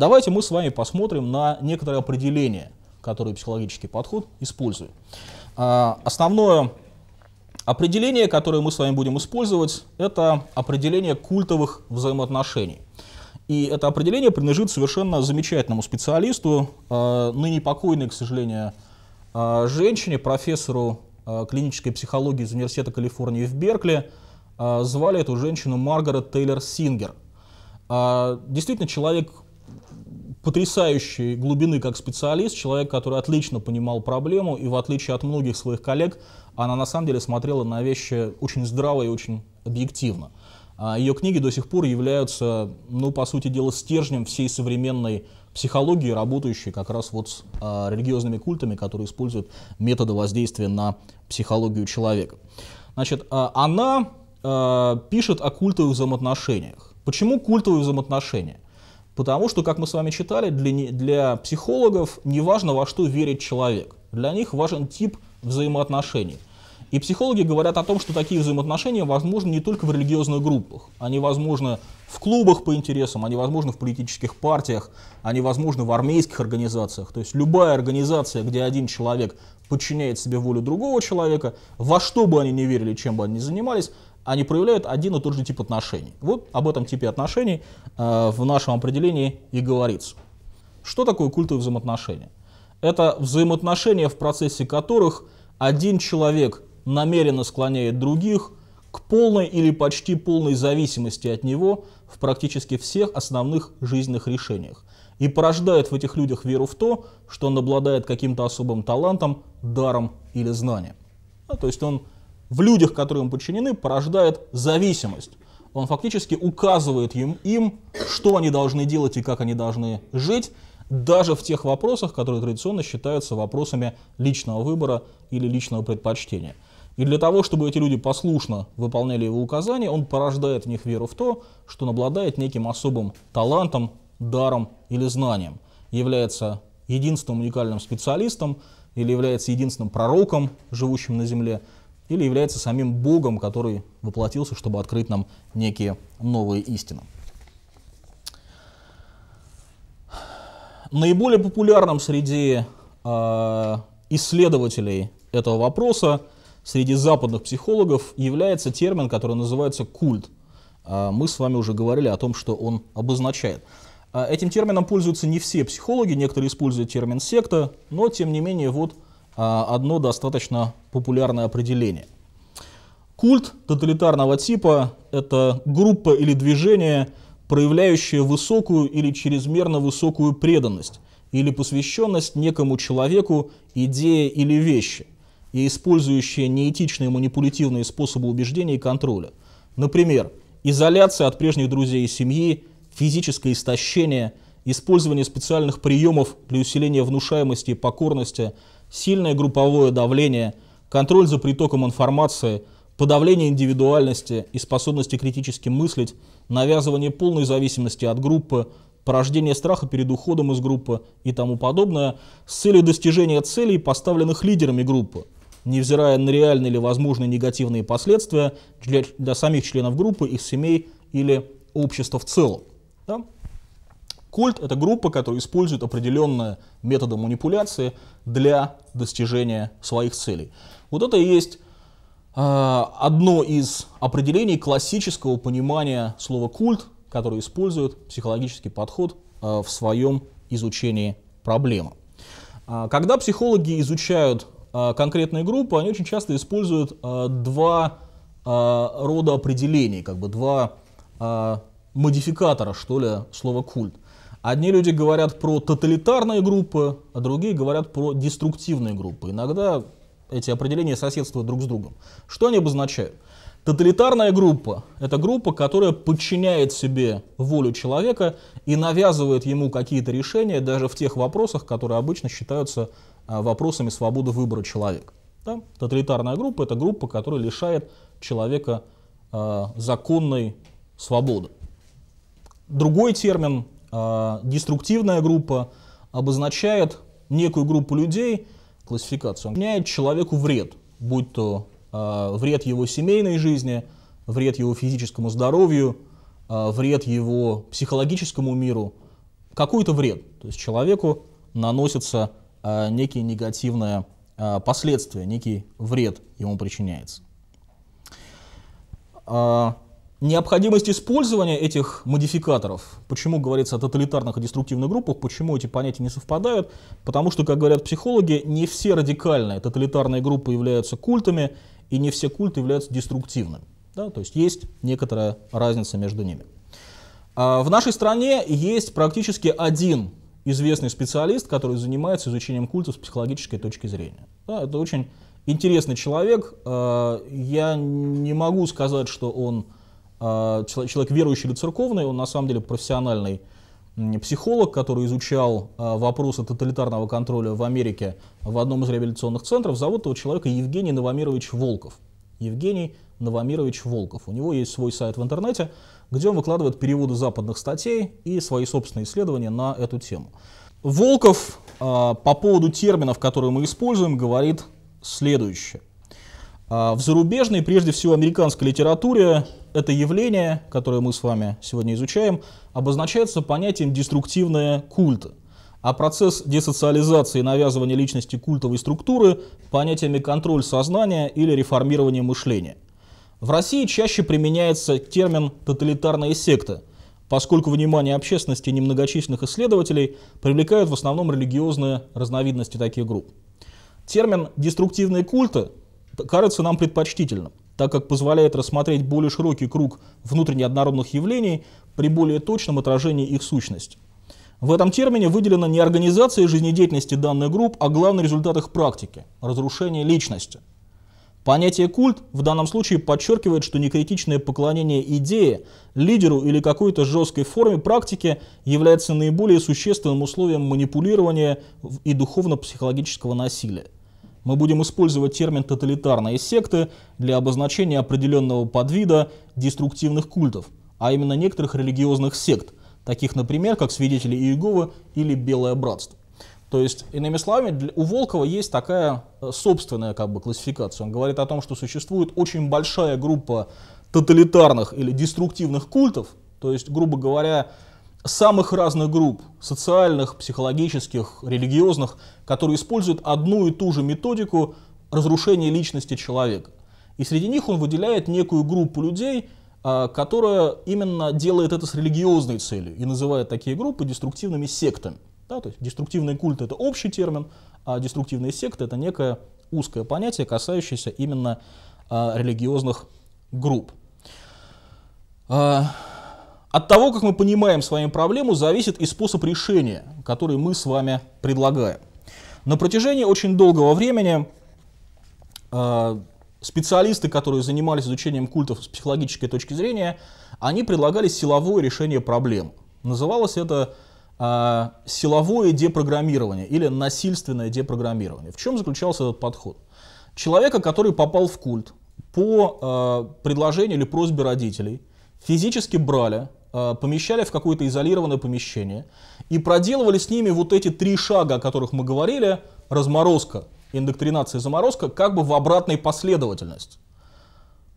Давайте мы с вами посмотрим на некоторые определения, которые психологический подход использует. А, основное определение, которое мы с вами будем использовать, это определение культовых взаимоотношений. И это определение принадлежит совершенно замечательному специалисту, а, ныне покойной, к сожалению, а, женщине, профессору клинической психологии из Университета Калифорнии в Беркли. Звали эту женщину Маргарет Тейлор Сингер. Действительно, человек потрясающей глубины как специалист, человек, который отлично понимал проблему, и в отличие от многих своих коллег, она на самом деле смотрела на вещи очень здраво и очень объективно. А Ее книги до сих пор являются, ну, по сути дела, стержнем всей современной психологии, работающей как раз вот с а, религиозными культами, которые используют методы воздействия на психологию человека. Значит, а, она а, пишет о культовых взаимоотношениях. Почему культовые взаимоотношения? Потому что, как мы с вами читали, для, для психологов не важно, во что верит человек. Для них важен тип взаимоотношений. И психологи говорят о том, что такие взаимоотношения возможны не только в религиозных группах. Они возможны в клубах по интересам, они возможны в политических партиях, они возможны в армейских организациях. То есть любая организация, где один человек подчиняет себе волю другого человека, во что бы они ни верили, чем бы они ни занимались, они проявляют один и тот же тип отношений. Вот об этом типе отношений э, в нашем определении и говорится. Что такое культовые взаимоотношения? Это взаимоотношения, в процессе которых один человек намеренно склоняет других к полной или почти полной зависимости от него в практически всех основных жизненных решениях и порождает в этих людях веру в то, что он обладает каким-то особым талантом, даром или знанием. Ну, то есть он в людях, которым им подчинены, порождает зависимость. Он фактически указывает им, им, что они должны делать и как они должны жить, даже в тех вопросах, которые традиционно считаются вопросами личного выбора или личного предпочтения. И для того, чтобы эти люди послушно выполняли его указания, он порождает в них веру в то, что он обладает неким особым талантом, даром или знанием, является единственным уникальным специалистом или является единственным пророком, живущим на земле – или является самим Богом, который воплотился, чтобы открыть нам некие новые истины. Наиболее популярным среди э, исследователей этого вопроса, среди западных психологов, является термин, который называется культ. Э, мы с вами уже говорили о том, что он обозначает. А, этим термином пользуются не все психологи, некоторые используют термин секта, но тем не менее вот а, одно достаточно популярное определение. Культ тоталитарного типа – это группа или движение, проявляющее высокую или чрезмерно высокую преданность или посвященность некому человеку, идее или вещи, и использующее неэтичные манипулятивные способы убеждения и контроля. Например, изоляция от прежних друзей и семьи, физическое истощение, использование специальных приемов для усиления внушаемости и покорности – сильное групповое давление, контроль за притоком информации, подавление индивидуальности и способности критически мыслить, навязывание полной зависимости от группы, порождение страха перед уходом из группы и тому подобное с целью достижения целей, поставленных лидерами группы, невзирая на реальные или возможные негативные последствия для, для самих членов группы, их семей или общества в целом. Да? Культ – это группа, которая использует определенные методы манипуляции для достижения своих целей. Вот это и есть э, одно из определений классического понимания слова «культ», которое использует психологический подход э, в своем изучении проблемы. А, когда психологи изучают э, конкретные группы, они очень часто используют э, два э, рода определений, как бы два модификатора, что ли, слова культ – Одни люди говорят про тоталитарные группы, а другие говорят про деструктивные группы. Иногда эти определения соседствуют друг с другом. Что они обозначают? Тоталитарная группа – это группа, которая подчиняет себе волю человека и навязывает ему какие-то решения даже в тех вопросах, которые обычно считаются а, вопросами свободы выбора человека. Да? Тоталитарная группа – это группа, которая лишает человека э, законной свободы. Другой термин а, деструктивная группа обозначает некую группу людей, классификацию, меняет человеку вред, будь то а, вред его семейной жизни, вред его физическому здоровью, а, вред его психологическому миру, какой-то вред. То есть человеку наносится некие негативные последствия, некий вред ему причиняется. Необходимость использования этих модификаторов, почему говорится о тоталитарных и деструктивных группах, почему эти понятия не совпадают, потому что, как говорят психологи, не все радикальные тоталитарные группы являются культами, и не все культы являются деструктивными. Да? То есть есть некоторая разница между ними. А в нашей стране есть практически один известный специалист, который занимается изучением культов с психологической точки зрения. Да, это очень интересный человек. А, я не могу сказать, что он а, человек верующий или церковный, он на самом деле профессиональный психолог, который изучал а, вопросы тоталитарного контроля в Америке в одном из реабилитационных центров. Зовут этого человека Евгений Новомирович Волков. Евгений Новомирович Волков. У него есть свой сайт в интернете, где он выкладывает переводы западных статей и свои собственные исследования на эту тему. Волков а, по поводу терминов, которые мы используем, говорит следующее. А, в зарубежной, прежде всего американской литературе, это явление, которое мы с вами сегодня изучаем, обозначается понятием деструктивные культы. А процесс десоциализации и навязывания личности культовой структуры понятиями контроль сознания или реформирование мышления. В России чаще применяется термин тоталитарная секта, поскольку внимание общественности и немногочисленных исследователей привлекают в основном религиозные разновидности таких групп. Термин «деструктивные культы» кажется нам предпочтительным, так как позволяет рассмотреть более широкий круг внутренне однородных явлений при более точном отражении их сущности. В этом термине выделена не организация жизнедеятельности данных групп, а главный результат их практики – разрушение личности. Понятие «культ» в данном случае подчеркивает, что некритичное поклонение идее, лидеру или какой-то жесткой форме практики является наиболее существенным условием манипулирования и духовно-психологического насилия. Мы будем использовать термин «тоталитарные секты» для обозначения определенного подвида деструктивных культов, а именно некоторых религиозных сект, таких, например, как свидетели Иеговы или Белое Братство. То есть, иными словами, у Волкова есть такая э, собственная как бы, классификация. Он говорит о том, что существует очень большая группа тоталитарных или деструктивных культов, то есть, грубо говоря, самых разных групп, социальных, психологических, религиозных, которые используют одну и ту же методику разрушения личности человека. И среди них он выделяет некую группу людей, а, которая именно делает это с религиозной целью и называет такие группы деструктивными сектами. Да, то есть деструктивный культ это общий термин, а деструктивные секты это некое узкое понятие, касающееся именно а, религиозных групп. А, от того, как мы понимаем с вами проблему, зависит и способ решения, который мы с вами предлагаем. На протяжении очень долгого времени э, специалисты, которые занимались изучением культов с психологической точки зрения, они предлагали силовое решение проблем. Называлось это э, силовое депрограммирование или насильственное депрограммирование. В чем заключался этот подход? Человека, который попал в культ по э, предложению или просьбе родителей, физически брали Э, помещали в какое-то изолированное помещение и проделывали с ними вот эти три шага, о которых мы говорили, разморозка, индоктринация заморозка, как бы в обратной последовательности.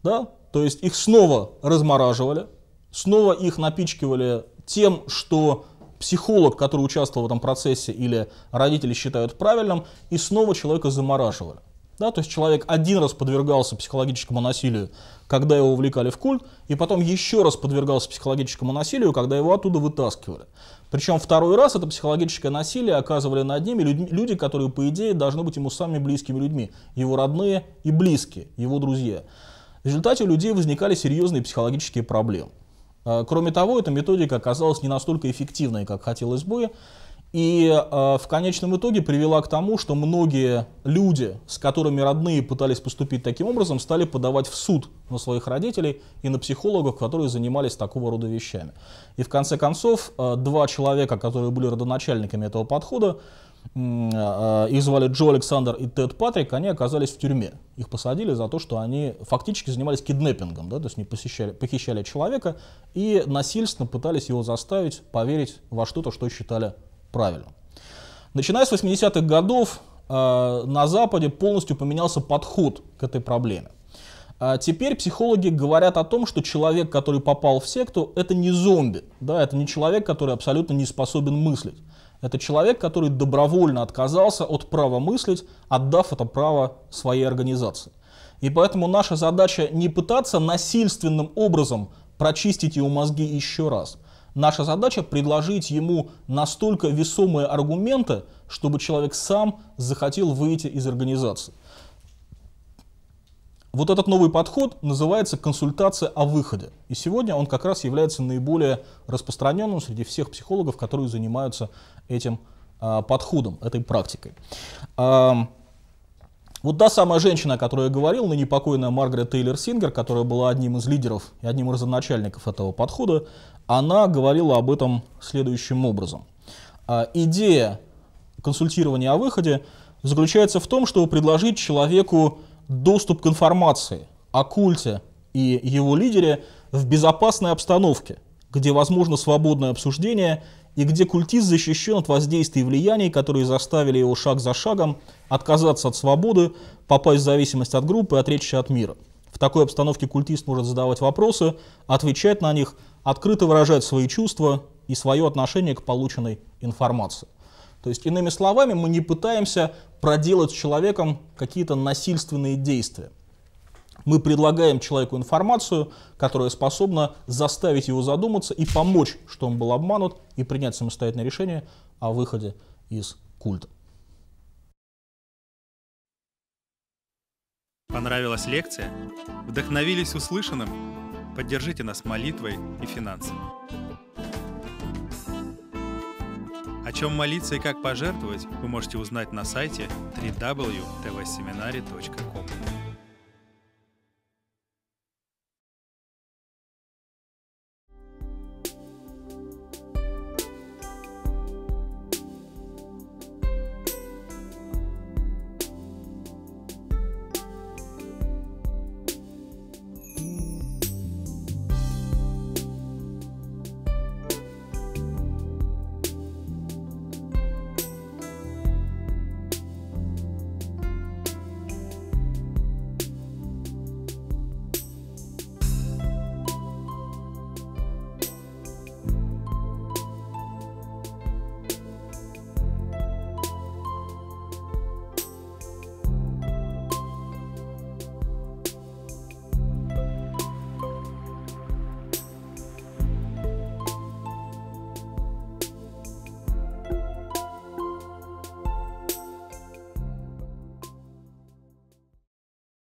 Да? То есть их снова размораживали, снова их напичкивали тем, что психолог, который участвовал в этом процессе или родители считают правильным, и снова человека замораживали. Да, то есть человек один раз подвергался психологическому насилию, когда его увлекали в культ, и потом еще раз подвергался психологическому насилию, когда его оттуда вытаскивали. Причем второй раз это психологическое насилие оказывали над ними людь- люди, которые, по идее, должны быть ему самыми близкими людьми, его родные и близкие, его друзья. В результате у людей возникали серьезные психологические проблемы. Э, кроме того, эта методика оказалась не настолько эффективной, как хотелось бы, и э, в конечном итоге привела к тому, что многие люди, с которыми родные пытались поступить таким образом, стали подавать в суд на своих родителей и на психологов, которые занимались такого рода вещами. И в конце концов, э, два человека, которые были родоначальниками этого подхода, э, э, их звали Джо Александр и Тед Патрик, они оказались в тюрьме. Их посадили за то, что они фактически занимались киднеппингом, да, то есть они посещали, похищали человека и насильственно пытались его заставить поверить во что-то, что считали правильно. Начиная с 80-х годов э, на Западе полностью поменялся подход к этой проблеме. А теперь психологи говорят о том, что человек, который попал в секту, это не зомби, да, это не человек, который абсолютно не способен мыслить. Это человек, который добровольно отказался от права мыслить, отдав это право своей организации. И поэтому наша задача не пытаться насильственным образом прочистить его мозги еще раз, Наша задача предложить ему настолько весомые аргументы, чтобы человек сам захотел выйти из организации. Вот этот новый подход называется консультация о выходе. И сегодня он как раз является наиболее распространенным среди всех психологов, которые занимаются этим а, подходом, этой практикой. Вот та самая женщина, о которой я говорил, ныне покойная Маргарет Тейлор Сингер, которая была одним из лидеров и одним из начальников этого подхода, она говорила об этом следующим образом. А, идея консультирования о выходе заключается в том, чтобы предложить человеку доступ к информации о культе и его лидере в безопасной обстановке, где возможно свободное обсуждение и где культист защищен от воздействий и влияний, которые заставили его шаг за шагом отказаться от свободы, попасть в зависимость от группы и отречься от мира. В такой обстановке культист может задавать вопросы, отвечать на них, открыто выражать свои чувства и свое отношение к полученной информации. То есть, иными словами, мы не пытаемся проделать с человеком какие-то насильственные действия. Мы предлагаем человеку информацию, которая способна заставить его задуматься и помочь, что он был обманут, и принять самостоятельное решение о выходе из культа. Понравилась лекция? Вдохновились услышанным? Поддержите нас молитвой и финансами. О чем молиться и как пожертвовать, вы можете узнать на сайте www.tvseminary.com.